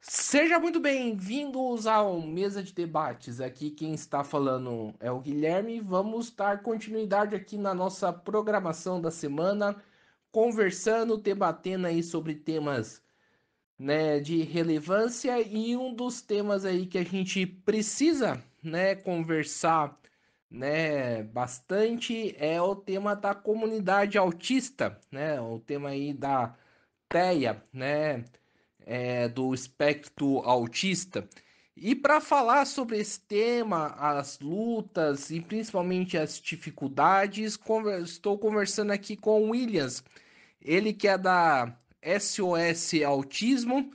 Seja muito bem-vindos ao Mesa de Debates. Aqui quem está falando é o Guilherme. Vamos dar continuidade aqui na nossa programação da semana, conversando, debatendo aí sobre temas né, de relevância e um dos temas aí que a gente precisa né, conversar né, bastante é o tema da comunidade autista, né, o tema aí da TEA, né, é, do espectro autista. E para falar sobre esse tema, as lutas e principalmente as dificuldades, conver estou conversando aqui com o Williams, ele que é da SOS Autismo,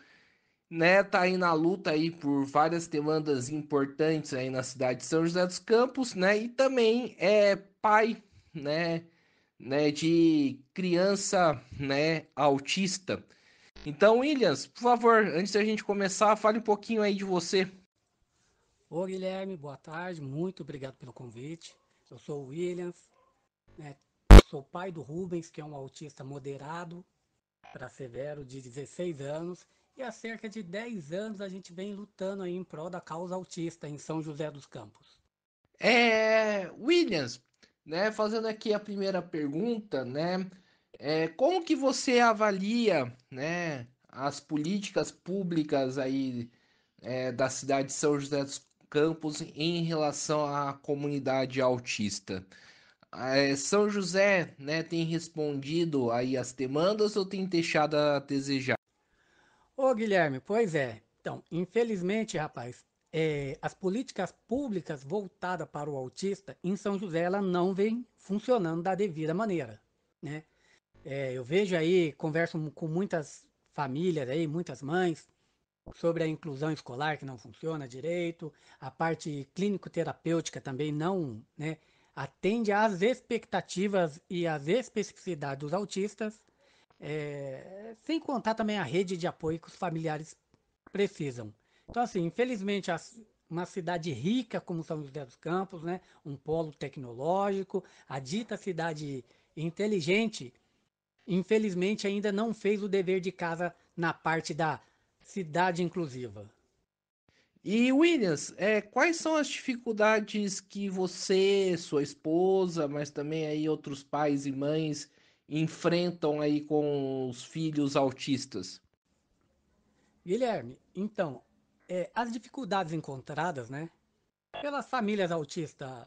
né, tá aí na luta aí por várias demandas importantes aí na cidade de São José dos Campos, né, e também é pai, né, né, de criança, né, autista. Então, Williams, por favor, antes da gente começar, fale um pouquinho aí de você. Ô Guilherme, boa tarde, muito obrigado pelo convite. Eu sou o Williams, né? sou pai do Rubens, que é um autista moderado para severo, de 16 anos, e há cerca de 10 anos a gente vem lutando aí em prol da causa autista em São José dos Campos. É, Williams, né, fazendo aqui a primeira pergunta, né, é, como que você avalia né, as políticas públicas aí é, da cidade de São José dos Campos em relação à comunidade autista? É, São José né, tem respondido aí as demandas ou tem deixado a desejar? Ô Guilherme, pois é. Então, infelizmente, rapaz, é, as políticas públicas voltadas para o autista em São José ela não vem funcionando da devida maneira, né? É, eu vejo aí, converso com muitas famílias aí, muitas mães, sobre a inclusão escolar que não funciona direito, a parte clínico-terapêutica também não né, atende às expectativas e às especificidades dos autistas, é, sem contar também a rede de apoio que os familiares precisam. Então, assim, infelizmente, as, uma cidade rica como São José dos Campos, né, um polo tecnológico, a dita cidade inteligente, infelizmente ainda não fez o dever de casa na parte da cidade inclusiva. E Williams, é, quais são as dificuldades que você, sua esposa, mas também aí outros pais e mães enfrentam aí com os filhos autistas? Guilherme, então, é, as dificuldades encontradas, né, pelas famílias autistas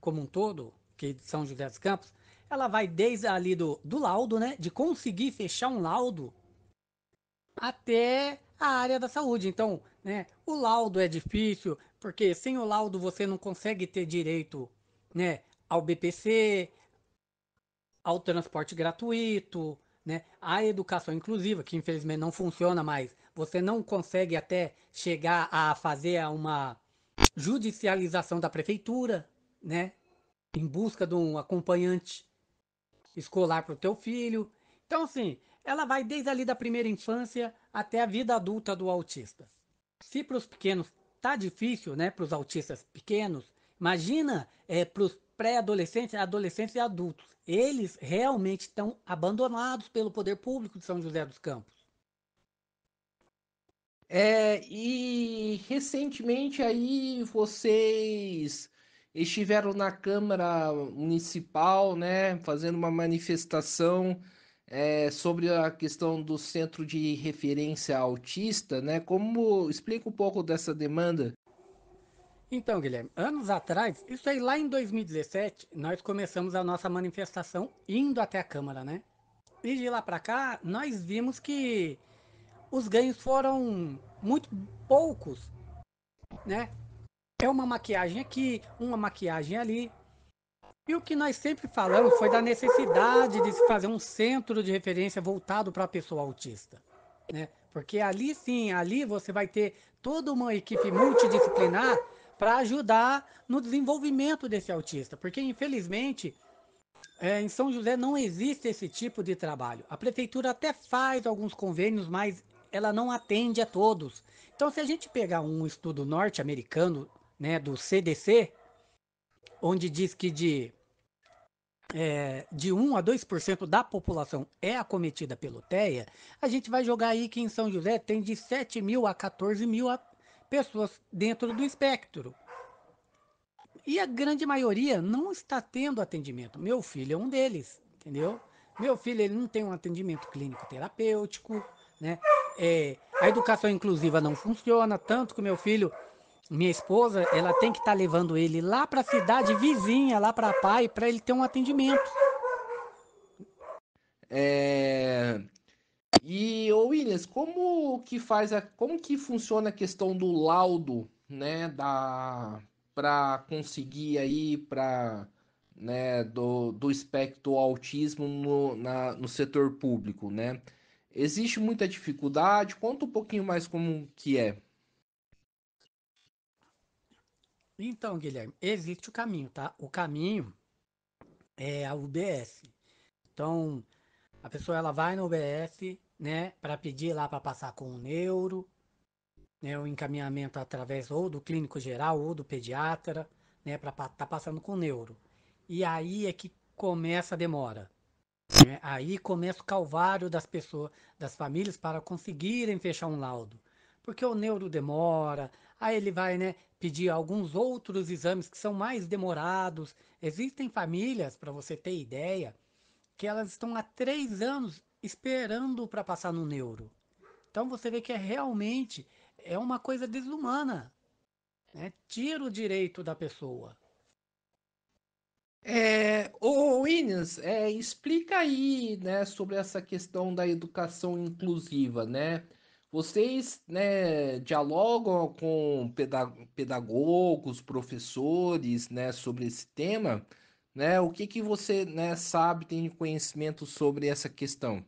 como um todo, que São José dos Campos, ela vai desde ali do, do laudo, né? De conseguir fechar um laudo até a área da saúde. Então, né, o laudo é difícil, porque sem o laudo você não consegue ter direito né, ao BPC, ao transporte gratuito, né, à educação inclusiva, que infelizmente não funciona mais. Você não consegue até chegar a fazer uma judicialização da prefeitura, né, em busca de um acompanhante escolar para o teu filho. Então, assim, ela vai desde ali da primeira infância até a vida adulta do autista. Se para os pequenos tá difícil, né, para os autistas pequenos, imagina é, para os pré-adolescentes, adolescentes e adultos. Eles realmente estão abandonados pelo poder público de São José dos Campos. É, e recentemente aí vocês estiveram na Câmara Municipal, né, fazendo uma manifestação é, sobre a questão do Centro de Referência Autista, né? Como explica um pouco dessa demanda? Então, Guilherme, anos atrás, isso aí lá em 2017, nós começamos a nossa manifestação indo até a Câmara, né? E de lá para cá, nós vimos que os ganhos foram muito poucos, né? É uma maquiagem aqui, uma maquiagem ali. E o que nós sempre falamos foi da necessidade de se fazer um centro de referência voltado para a pessoa autista. Né? Porque ali sim, ali você vai ter toda uma equipe multidisciplinar para ajudar no desenvolvimento desse autista. Porque, infelizmente, é, em São José não existe esse tipo de trabalho. A prefeitura até faz alguns convênios, mas ela não atende a todos. Então, se a gente pegar um estudo norte-americano né, do CDC, onde diz que de, é, de 1 a 2% da população é acometida pelo TEA, a gente vai jogar aí que em São José tem de 7 mil a 14 mil pessoas dentro do espectro. E a grande maioria não está tendo atendimento. Meu filho é um deles, entendeu? Meu filho ele não tem um atendimento clínico terapêutico, né? É, a educação inclusiva não funciona, tanto que meu filho minha esposa, ela tem que estar tá levando ele lá para a cidade vizinha, lá para Pai, para ele ter um atendimento. É... E ô Williams, como que faz a... como que funciona a questão do laudo, né, da para conseguir aí para né, do, do espectro autismo no, na, no setor público, né? Existe muita dificuldade. Conta um pouquinho mais como que é. Então, Guilherme, existe o caminho, tá? O caminho é a UBS. Então, a pessoa ela vai na UBS, né, para pedir lá para passar com o neuro, né, o encaminhamento através ou do clínico geral ou do pediatra, né, para tá passando com o neuro. E aí é que começa a demora. Né? Aí começa o calvário das pessoas, das famílias para conseguirem fechar um laudo. Porque o neuro demora, aí ele vai, né? pedir alguns outros exames que são mais demorados. Existem famílias, para você ter ideia, que elas estão há três anos esperando para passar no neuro. Então você vê que é realmente é uma coisa desumana. Né? Tira o direito da pessoa. É, o Inês, é, explica aí né, sobre essa questão da educação inclusiva, né? Vocês né, dialogam com pedagogos, professores né, sobre esse tema? Né? O que, que você né, sabe, tem conhecimento sobre essa questão?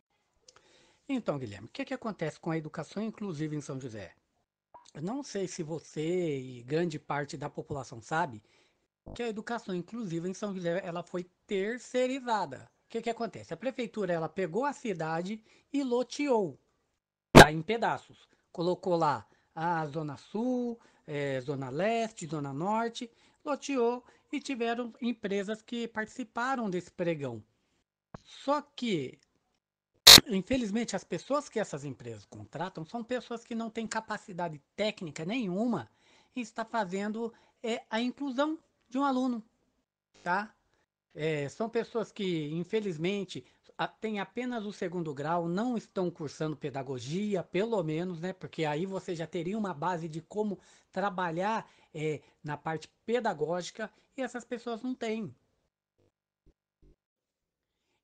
Então, Guilherme, o que, que acontece com a educação inclusiva em São José? Eu não sei se você e grande parte da população sabe que a educação inclusiva em São José ela foi terceirizada. O que, que acontece? A prefeitura ela pegou a cidade e loteou tá em pedaços. Colocou lá a Zona Sul, é, Zona Leste, Zona Norte, loteou e tiveram empresas que participaram desse pregão. Só que, infelizmente, as pessoas que essas empresas contratam são pessoas que não têm capacidade técnica nenhuma e está fazendo é, a inclusão de um aluno, tá? É, são pessoas que, infelizmente, têm apenas o segundo grau, não estão cursando pedagogia, pelo menos, né? Porque aí você já teria uma base de como trabalhar é, na parte pedagógica e essas pessoas não têm.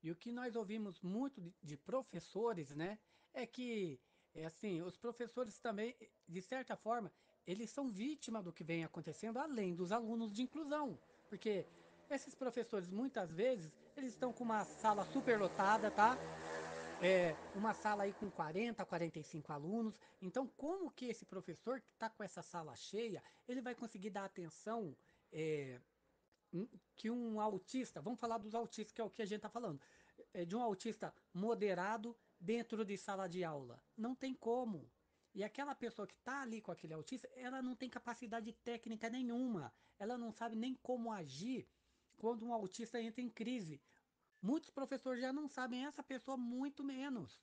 E o que nós ouvimos muito de, de professores, né? É que, é assim, os professores também, de certa forma, eles são vítima do que vem acontecendo, além dos alunos de inclusão. Porque esses professores, muitas vezes, eles estão com uma sala super lotada, tá? É, uma sala aí com 40, 45 alunos. Então, como que esse professor que está com essa sala cheia, ele vai conseguir dar atenção é, que um autista, vamos falar dos autistas, que é o que a gente está falando, é, de um autista moderado dentro de sala de aula? Não tem como. E aquela pessoa que está ali com aquele autista, ela não tem capacidade técnica nenhuma. Ela não sabe nem como agir quando um autista entra em crise. Muitos professores já não sabem essa pessoa, muito menos.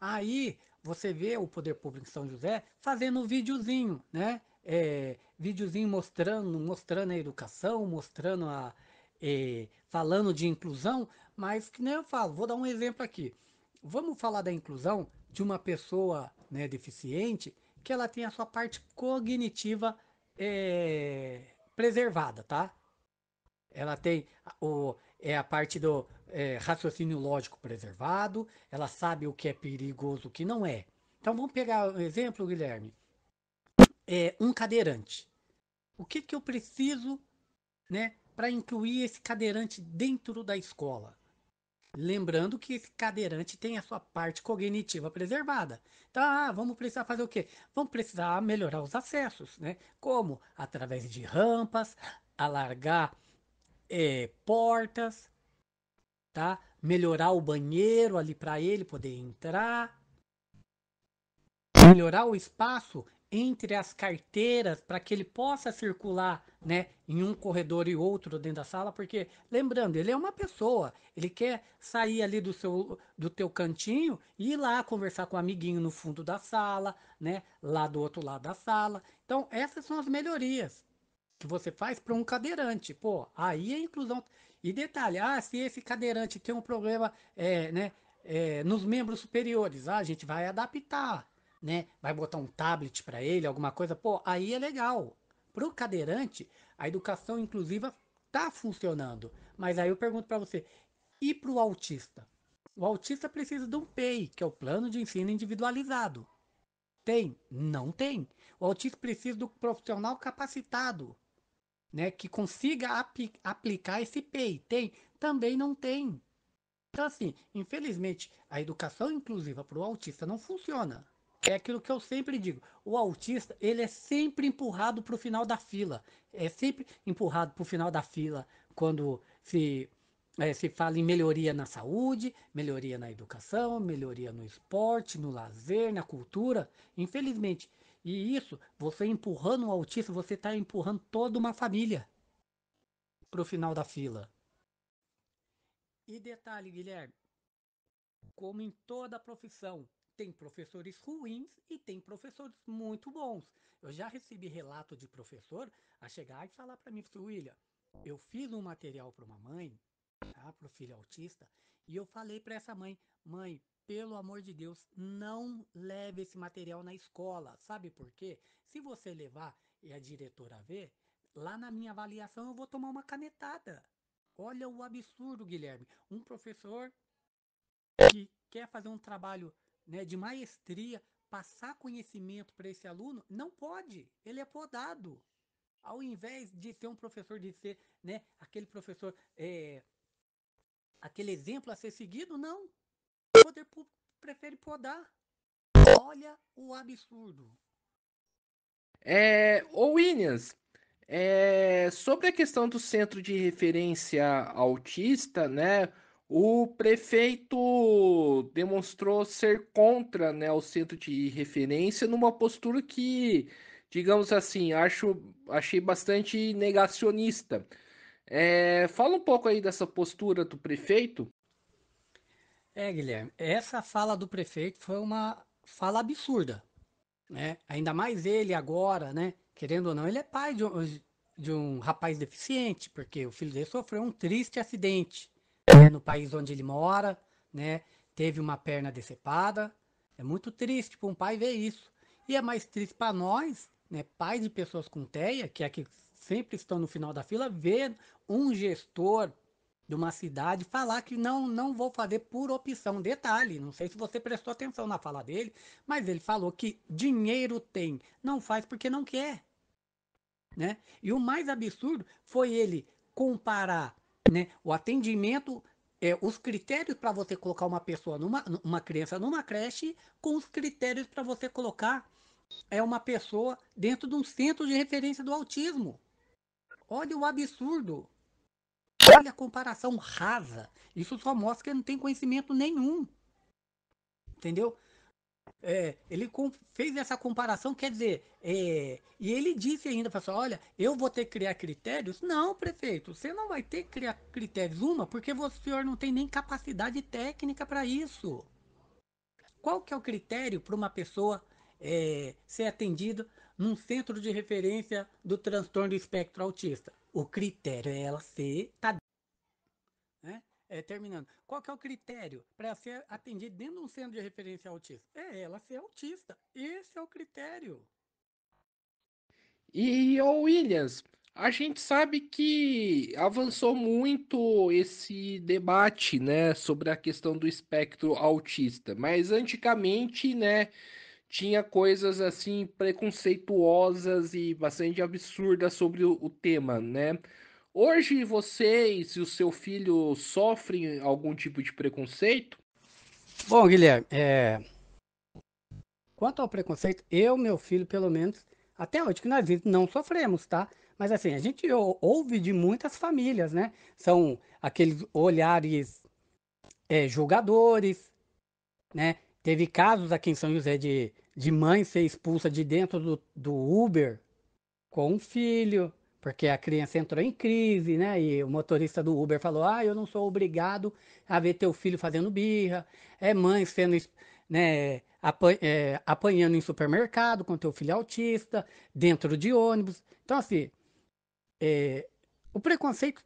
Aí você vê o Poder Público em São José fazendo um videozinho, né? É, videozinho mostrando, mostrando a educação, mostrando a. É, falando de inclusão, mas que nem eu falo, vou dar um exemplo aqui. Vamos falar da inclusão de uma pessoa né, deficiente que ela tem a sua parte cognitiva é, preservada, tá? Ela tem o, é a parte do é, raciocínio lógico preservado, ela sabe o que é perigoso, o que não é. Então vamos pegar um exemplo, Guilherme. É, um cadeirante. O que, que eu preciso né, para incluir esse cadeirante dentro da escola? Lembrando que esse cadeirante tem a sua parte cognitiva preservada. Então, ah, vamos precisar fazer o quê? Vamos precisar melhorar os acessos, né? Como? Através de rampas, alargar é, portas, tá? Melhorar o banheiro ali para ele poder entrar, melhorar o espaço entre as carteiras para que ele possa circular, né, em um corredor e outro dentro da sala, porque lembrando, ele é uma pessoa, ele quer sair ali do seu do teu cantinho e ir lá conversar com o um amiguinho no fundo da sala, né, lá do outro lado da sala. Então, essas são as melhorias que você faz para um cadeirante, pô, aí é inclusão. E detalhe, ah, se esse cadeirante tem um problema, é, né, é, nos membros superiores, ah, a gente vai adaptar, né? Vai botar um tablet para ele, alguma coisa, pô, aí é legal. Pro cadeirante, a educação inclusiva tá funcionando. Mas aí eu pergunto para você, e pro autista? O autista precisa de um PEI, que é o plano de ensino individualizado. Tem? Não tem. O autista precisa do profissional capacitado, né, que consiga ap aplicar esse PEI. Tem? Também não tem. Então, assim, infelizmente, a educação inclusiva para o autista não funciona. É aquilo que eu sempre digo. O autista, ele é sempre empurrado para o final da fila. É sempre empurrado para o final da fila quando se, é, se fala em melhoria na saúde, melhoria na educação, melhoria no esporte, no lazer, na cultura. Infelizmente. E isso, você empurrando o autista, você está empurrando toda uma família para o final da fila. E detalhe, Guilherme, como em toda profissão, tem professores ruins e tem professores muito bons. Eu já recebi relato de professor a chegar e falar para mim, assim, William, eu fiz um material para uma mãe, tá, para o filho autista, e eu falei para essa mãe, mãe, pelo amor de Deus, não leve esse material na escola. Sabe por quê? Se você levar e a diretora ver, lá na minha avaliação eu vou tomar uma canetada. Olha o absurdo, Guilherme. Um professor que quer fazer um trabalho né, de maestria, passar conhecimento para esse aluno, não pode, ele é podado. Ao invés de ser um professor, de ser né, aquele professor, é, aquele exemplo a ser seguido, não. O poder público prefere podar. Olha o absurdo. É, ô Williams, é, sobre a questão do centro de referência autista, né? O prefeito demonstrou ser contra né, o centro de referência numa postura que, digamos assim, acho, achei bastante negacionista. É, fala um pouco aí dessa postura do prefeito. É, Guilherme, essa fala do prefeito foi uma fala absurda. Né? Ainda mais ele agora, né? Querendo ou não, ele é pai de um, de um rapaz deficiente, porque o filho dele sofreu um triste acidente. É no país onde ele mora, né? Teve uma perna decepada. É muito triste para um pai ver isso. E é mais triste para nós, né, pais de pessoas com TEA, que é que sempre estão no final da fila, ver um gestor de uma cidade falar que não, não vou fazer por opção. Detalhe, não sei se você prestou atenção na fala dele, mas ele falou que dinheiro tem, não faz porque não quer. Né? E o mais absurdo foi ele comparar né? O atendimento, é, os critérios para você colocar uma pessoa, numa, uma criança numa creche, com os critérios para você colocar é uma pessoa dentro de um centro de referência do autismo. Olha o absurdo. Olha a comparação rasa. Isso só mostra que não tem conhecimento nenhum. Entendeu? É, ele fez essa comparação, quer dizer, é, e ele disse ainda, pessoal, assim, olha, eu vou ter que criar critérios? Não, prefeito, você não vai ter que criar critérios, uma, porque o senhor não tem nem capacidade técnica para isso. Qual que é o critério para uma pessoa é, ser atendida num centro de referência do transtorno do espectro autista? O critério é ela ser... Tá, né? é, terminando. Qual que é o critério para ser atendida dentro de um centro de referência autista? É ela ser autista. Esse é o critério. E, ô Williams, a gente sabe que avançou muito esse debate, né, sobre a questão do espectro autista, mas antigamente, né, tinha coisas assim preconceituosas e bastante absurdas sobre o, o tema, né? Hoje vocês e o seu filho sofrem algum tipo de preconceito? Bom, Guilherme, é... quanto ao preconceito, eu, meu filho, pelo menos, até hoje que nós vimos, não sofremos, tá? Mas assim, a gente ouve de muitas famílias, né? São aqueles olhares é, julgadores, né? Teve casos aqui em São José de, de mãe ser expulsa de dentro do, do Uber com um filho, porque a criança entrou em crise, né? E o motorista do Uber falou: "Ah, eu não sou obrigado a ver teu filho fazendo birra, é mãe sendo né, é, apanhando em supermercado com teu filho autista, dentro de ônibus". Então assim, é, o preconceito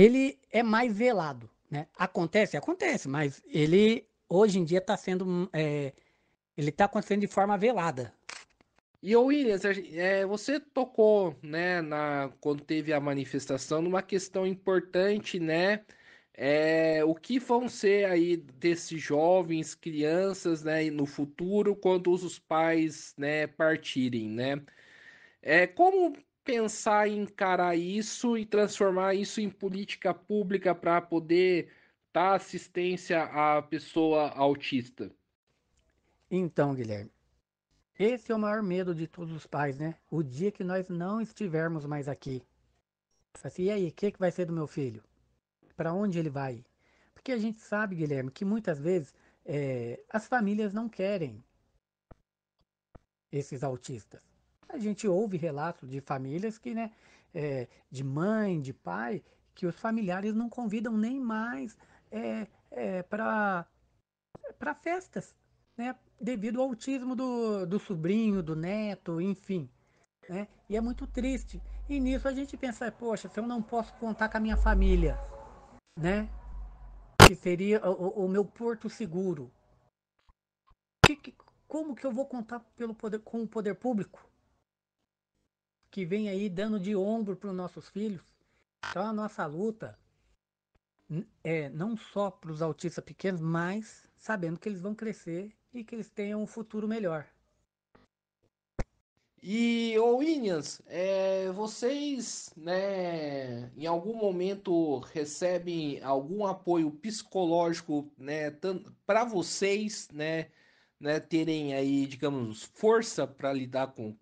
ele é mais velado, né? Acontece, acontece, mas ele hoje em dia está sendo é, ele está acontecendo de forma velada, e o Williams, é, eh, você tocou, né, na, quando teve a manifestação, numa questão importante, né? É, o que vão ser aí desses jovens, crianças, né, no futuro, quando os pais, né, partirem, né? É, como pensar em encarar isso e transformar isso em política pública para poder dar assistência à pessoa autista? Então, Guilherme, esse é o maior medo de todos os pais, né? O dia que nós não estivermos mais aqui. Assim, e aí, o que, que vai ser do meu filho? Para onde ele vai? Porque a gente sabe, Guilherme, que muitas vezes é, as famílias não querem esses autistas. A gente ouve relatos de famílias que, né, é, de mãe, de pai, que os familiares não convidam nem mais é, é, para festas, né, devido ao autismo do, do sobrinho, do neto, enfim. Né? E é muito triste. E nisso a gente pensa, poxa, se eu não posso contar com a minha família, né? Que seria o, o meu porto seguro. Que, que, como que eu vou contar pelo poder, com o poder público? Que vem aí dando de ombro para os nossos filhos. Então a nossa luta é não só para os autistas pequenos, mas sabendo que eles vão crescer e que eles tenham um futuro melhor. E, ô Williams, é, vocês, né, em algum momento recebem algum apoio psicológico, né, para vocês, né, né, terem aí, digamos, força para lidar com,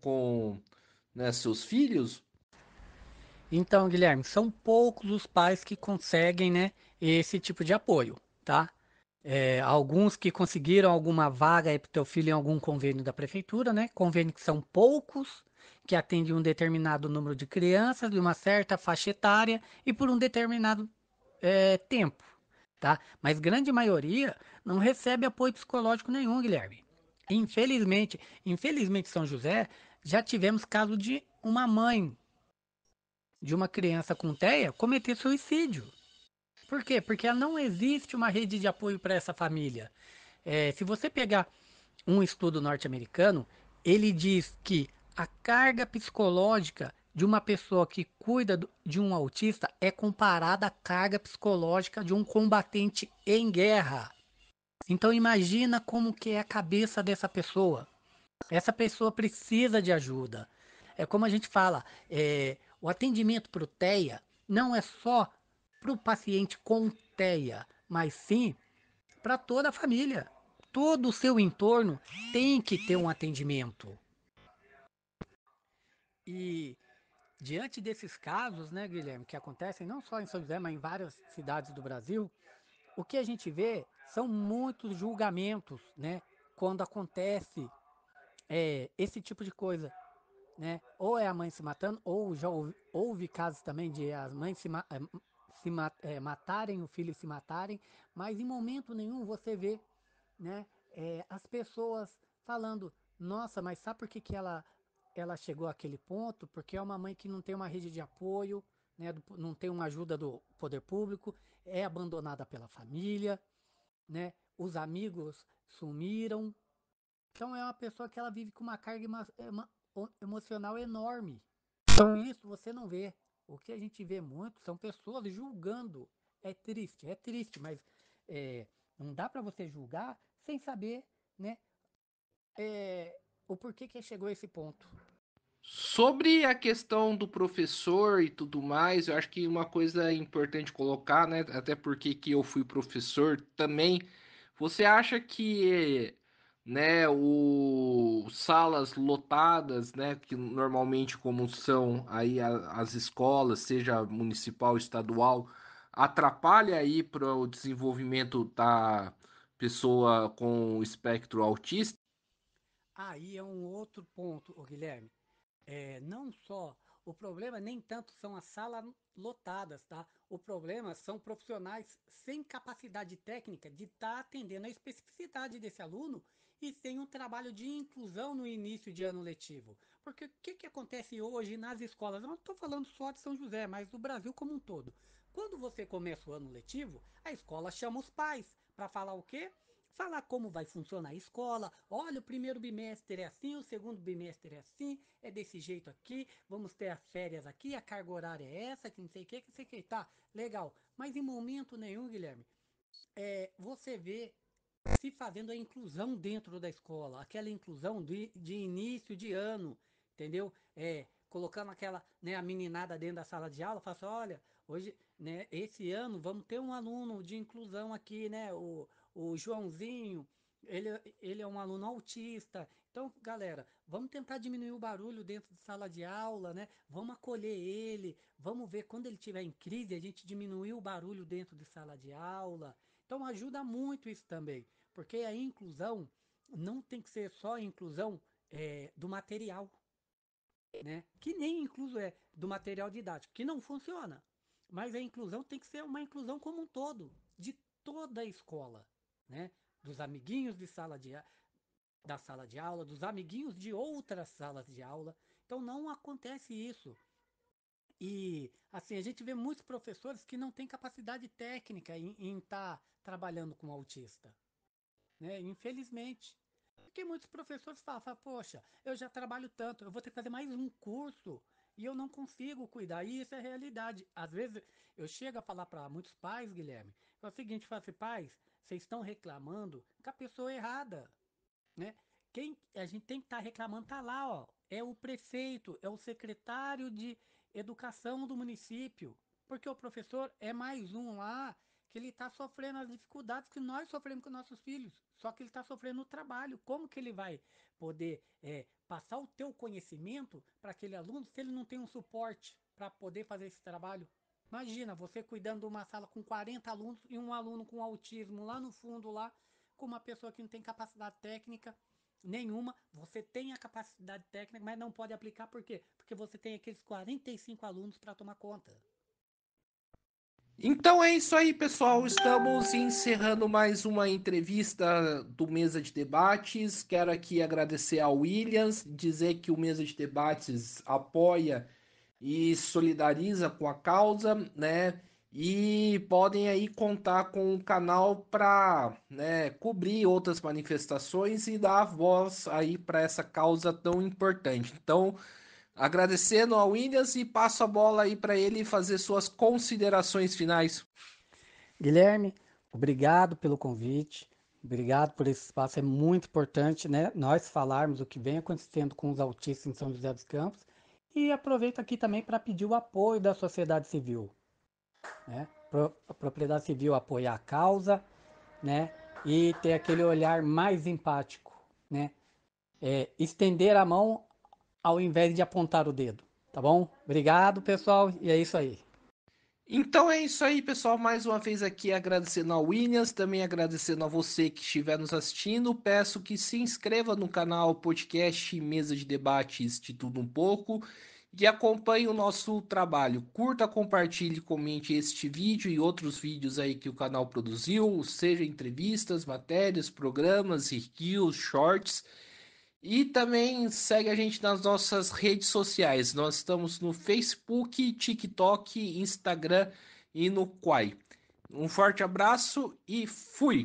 com né, seus filhos? Então, Guilherme, são poucos os pais que conseguem, né, esse tipo de apoio, tá? é, alguns que conseguiram alguma vaga para o teu filho em algum convênio da prefeitura, né? Convênio que são poucos, que atendem um determinado número de crianças, de uma certa faixa etária e por um determinado é, tempo, tá? Mas grande maioria não recebe apoio psicológico nenhum, Guilherme. Infelizmente, infelizmente São José já tivemos caso de uma mãe de uma criança com TEA cometer suicídio. Por quê? Porque não existe uma rede de apoio para essa família. É, se você pegar um estudo norte-americano, ele diz que a carga psicológica de uma pessoa que cuida de um autista é comparada à carga psicológica de um combatente em guerra. Então imagina como que é a cabeça dessa pessoa. Essa pessoa precisa de ajuda. É como a gente fala, é, o atendimento para o TEA não é só para o paciente com TEA, mas sim para toda a família. Todo o seu entorno tem que ter um atendimento. E diante desses casos, né, Guilherme, que acontecem não só em São José, mas em várias cidades do Brasil, o que a gente vê são muitos julgamentos, né, quando acontece é, esse tipo de coisa, né? Ou é a mãe se matando, ou já houve, houve casos também de as mães se se é, matarem o filho, se matarem, mas em momento nenhum você vê né, é, as pessoas falando: nossa, mas sabe por que, que ela, ela chegou àquele ponto? Porque é uma mãe que não tem uma rede de apoio, né, do, não tem uma ajuda do poder público, é abandonada pela família, né, os amigos sumiram. Então é uma pessoa que ela vive com uma carga emo emo emocional enorme. Então isso você não vê o que a gente vê muito são pessoas julgando. É triste, é triste, mas é, não dá para você julgar sem saber, né? É, o porquê que chegou a esse ponto. Sobre a questão do professor e tudo mais, eu acho que uma coisa importante colocar, né? Até porque que eu fui professor também. Você acha que né, o salas lotadas, né, que normalmente como são aí as escolas, seja municipal, estadual, atrapalha aí para o desenvolvimento da pessoa com espectro autista? Aí é um outro ponto, Guilherme. É, não só o problema nem tanto são as salas lotadas, tá? O problema são profissionais sem capacidade técnica de estar tá atendendo a especificidade desse aluno e sem um trabalho de inclusão no início de ano letivo. Porque o que, que acontece hoje nas escolas? Eu não estou falando só de São José, mas do Brasil como um todo. Quando você começa o ano letivo, a escola chama os pais para falar o quê? falar como vai funcionar a escola. Olha, o primeiro bimestre é assim, o segundo bimestre é assim, é desse jeito aqui, vamos ter as férias aqui, a carga horária é essa, que não sei o que, que sei o que, tá, legal. Mas em momento nenhum, Guilherme, é, você vê se fazendo a inclusão dentro da escola, aquela inclusão de, de início de ano, entendeu? É, colocando aquela, né, a meninada dentro da sala de aula, fala assim, olha, hoje, né, esse ano vamos ter um aluno de inclusão aqui, né, o, o Joãozinho, ele, ele é um aluno autista. Então, galera, vamos tentar diminuir o barulho dentro da sala de aula, né? Vamos acolher ele, vamos ver quando ele estiver em crise, a gente diminuir o barulho dentro de sala de aula. Então, ajuda muito isso também. Porque a inclusão não tem que ser só a inclusão é, do material, né? Que nem incluso é do material didático, que não funciona. Mas a inclusão tem que ser uma inclusão como um todo, de toda a escola, né? Dos amiguinhos de sala de da sala de aula, dos amiguinhos de outras salas de aula. Então não acontece isso. E assim, a gente vê muitos professores que não têm capacidade técnica em estar tá trabalhando com autista né? Infelizmente. Porque muitos professores falam, falam, poxa, eu já trabalho tanto, eu vou ter que fazer mais um curso e eu não consigo cuidar. E isso é realidade. Às vezes eu chego a falar para muitos pais, Guilherme, é o seguinte, falo assim, pais, vocês estão reclamando com a pessoa errada, né? Quem a gente tem que estar tá reclamando tá lá, ó, é o prefeito, é o secretário de educação do município, porque o professor é mais um lá que ele está sofrendo as dificuldades que nós sofremos com nossos filhos, só que ele está sofrendo no trabalho. Como que ele vai poder é, passar o teu conhecimento para aquele aluno se ele não tem um suporte para poder fazer esse trabalho? Imagina você cuidando de uma sala com 40 alunos e um aluno com autismo lá no fundo, lá com uma pessoa que não tem capacidade técnica nenhuma, você tem a capacidade técnica, mas não pode aplicar por quê? Porque você tem aqueles 45 alunos para tomar conta. Então é isso aí, pessoal. Estamos encerrando mais uma entrevista do Mesa de Debates. Quero aqui agradecer ao Williams, dizer que o Mesa de Debates apoia e solidariza com a causa, né? E podem aí contar com o canal para né, cobrir outras manifestações e dar voz aí para essa causa tão importante. Então, Agradecendo ao Williams e passo a bola aí para ele fazer suas considerações finais. Guilherme, obrigado pelo convite. Obrigado por esse espaço. É muito importante né, nós falarmos o que vem acontecendo com os autistas em São José dos Campos. E aproveito aqui também para pedir o apoio da sociedade civil. Né? A propriedade civil apoiar a causa né? e ter aquele olhar mais empático. Né? É, estender a mão ao invés de apontar o dedo, tá bom? Obrigado, pessoal, e é isso aí. Então é isso aí, pessoal. Mais uma vez aqui agradecendo ao Williams, também agradecendo a você que estiver nos assistindo. Peço que se inscreva no canal Podcast Mesa de Debates de Tudo Um Pouco e acompanhe o nosso trabalho. Curta, compartilhe, comente este vídeo e outros vídeos aí que o canal produziu, seja entrevistas, matérias, programas, reviews, shorts. E também segue a gente nas nossas redes sociais. Nós estamos no Facebook, TikTok, Instagram e no Quai. Um forte abraço e fui!